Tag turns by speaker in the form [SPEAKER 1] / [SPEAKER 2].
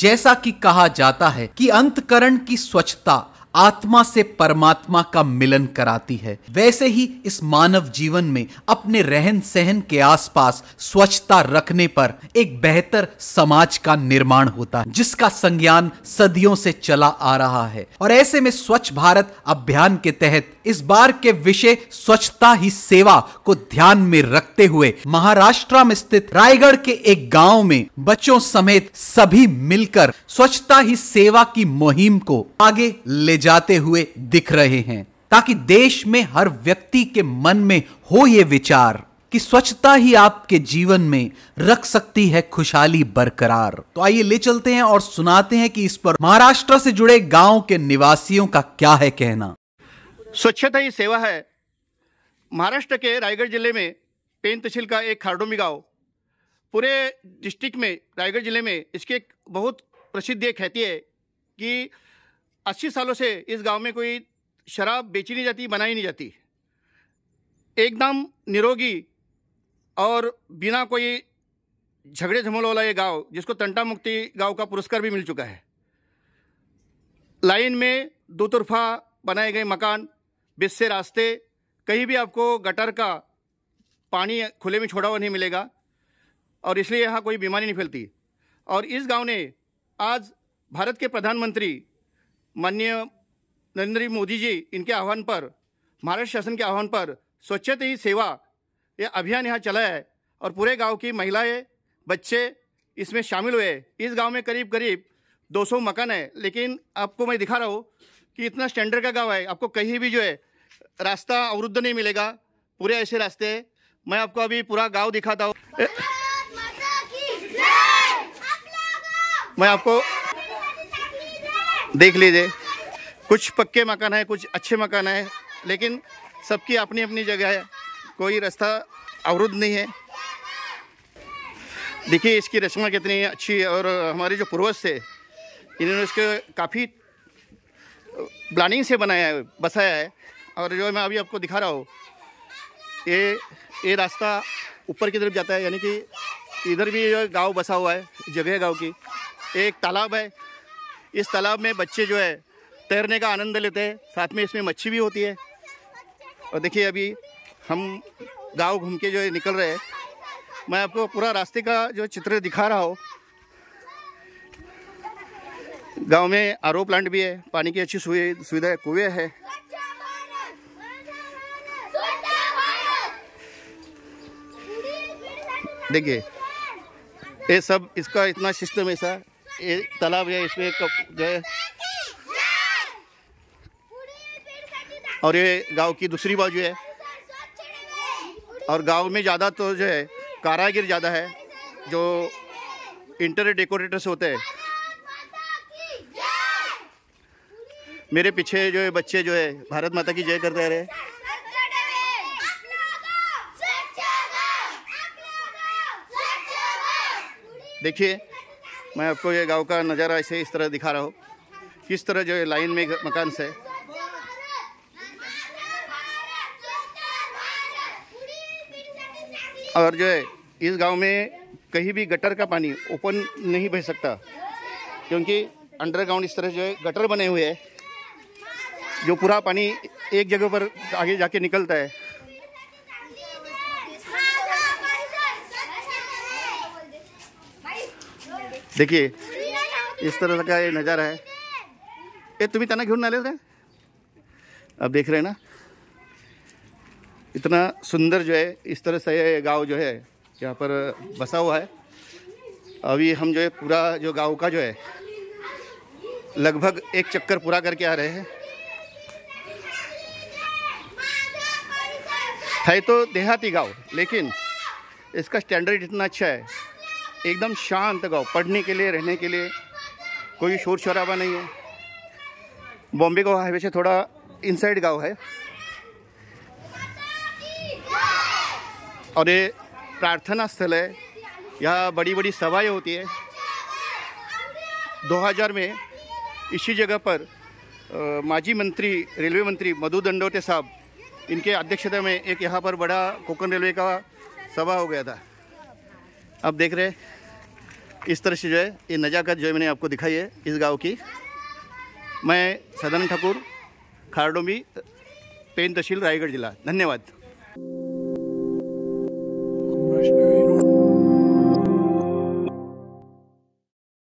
[SPEAKER 1] जैसा कि कहा जाता है कि अंतकरण की स्वच्छता आत्मा से परमात्मा का मिलन कराती है वैसे ही इस मानव जीवन में अपने रहन सहन के आसपास स्वच्छता रखने पर एक बेहतर समाज का निर्माण होता है जिसका संज्ञान सदियों से चला आ रहा है और ऐसे में स्वच्छ भारत अभियान के तहत इस बार के विषय स्वच्छता ही सेवा को ध्यान में रखते हुए महाराष्ट्र में स्थित रायगढ़ के एक गांव में बच्चों समेत सभी मिलकर स्वच्छता ही सेवा की मुहिम को आगे ले जाते हुए दिख रहे हैं ताकि देश में हर व्यक्ति के मन में हो ये विचार कि स्वच्छता ही आपके जीवन में रख सकती है खुशहाली बरकरार तो आइए ले चलते हैं और सुनाते हैं कि इस पर महाराष्ट्र से जुड़े गांव के निवासियों का क्या है कहना स्वच्छता ही सेवा है
[SPEAKER 2] महाराष्ट्र के रायगढ़ जिले में पेन तहसील का एक खारडोमी गांव पूरे डिस्ट्रिक्ट में रायगढ़ जिले में इसकी एक बहुत प्रसिद्ध एक ख्याति है कि अस्सी सालों से इस गांव में कोई शराब बेची नहीं जाती बनाई नहीं जाती एकदम निरोगी और बिना कोई झगड़े झमोल वाला ये गांव जिसको तंटा मुक्ति गांव का पुरस्कार भी मिल चुका है लाइन में दो तरफा बनाए गए मकान बिस से रास्ते कहीं भी आपको गटर का पानी खुले में छोड़ा हुआ नहीं मिलेगा और इसलिए यहाँ कोई बीमारी नहीं फैलती और इस गांव ने आज भारत के प्रधानमंत्री माननीय नरेंद्र मोदी जी इनके आह्वान पर महाराष्ट्र शासन के आह्वान पर स्वच्छता ही सेवा ये अभियान यहाँ चला है और पूरे गांव की महिलाएं बच्चे इसमें शामिल हुए इस गांव में करीब करीब 200 मकान है लेकिन आपको मैं दिखा रहा हूँ कि इतना स्टैंडर्ड का गांव है आपको कहीं भी जो है रास्ता अवरुद्ध नहीं मिलेगा पूरे ऐसे रास्ते मैं आपको अभी पूरा गाँव दिखाता हूँ मैं आपको देख लीजिए कुछ पक्के मकान हैं कुछ अच्छे मकान हैं लेकिन सबकी अपनी अपनी जगह है कोई रास्ता अवरुद्ध नहीं है देखिए इसकी रचना कितनी अच्छी है और हमारे जो पूर्वज थे इन्होंने इसके काफ़ी प्लानिंग से बनाया है बसाया है और जो मैं अभी आपको दिखा रहा हूँ ये ये रास्ता ऊपर की तरफ जाता है यानी कि इधर भी जो गांव बसा हुआ है जगह गांव की एक तालाब है इस तालाब में बच्चे जो है तैरने का आनंद लेते हैं साथ में इसमें मच्छी भी होती है और देखिए अभी हम गांव घूम के जो है निकल रहे हैं मैं आपको पूरा रास्ते का जो चित्र दिखा रहा हूँ गांव में आर प्लांट भी है पानी की अच्छी सुविधा है कुएँ है देखिए ये सब इसका इतना सिस्टम ऐसा तालाब है इसमें जो है और ये गांव की दूसरी बाजू है और गांव में ज़्यादा तो जो है कारागिर ज़्यादा है जो इंटर डेकोरेटर्स होते हैं मेरे पीछे जो है बच्चे जो है भारत माता की जय करते रहे देखिए मैं आपको ये गांव का नज़ारा ऐसे इस तरह दिखा रहा हूँ किस तरह जो लाइन में मकान से और जो है इस गांव में कहीं भी गटर का पानी ओपन नहीं बह सकता क्योंकि अंडरग्राउंड इस तरह जो है गटर बने हुए हैं जो पूरा पानी एक जगह पर आगे जाके निकलता है देखिए इस तरह का ये नज़ारा है ए तुम्हें तना घूर ना ले रहे अब देख रहे हैं ना इतना सुंदर जो है इस तरह से ये गांव जो है यहाँ पर बसा हुआ है अभी हम जो है पूरा जो गांव का जो है लगभग एक चक्कर पूरा करके आ रहे हैं है तो देहाती गांव लेकिन इसका स्टैंडर्ड इतना अच्छा है एकदम शांत गाँव पढ़ने के लिए रहने के लिए कोई शोर शराबा नहीं है बॉम्बे गाँव हाईवे से थोड़ा इनसाइड गांव है और ये प्रार्थना स्थल है यहाँ बड़ी बड़ी सभाएं होती है 2000 में इसी जगह पर माजी मंत्री रेलवे मंत्री मधु दंडोटे साहब इनके अध्यक्षता में एक यहाँ पर बड़ा कोकन रेलवे का सभा हो गया था अब देख रहे हैं इस तरह से जो है ये नज़ाकत जो है मैंने आपको दिखाई है इस गांव की मैं सदन ठाकुर खारडोमी पेन तहसील रायगढ़ जिला धन्यवाद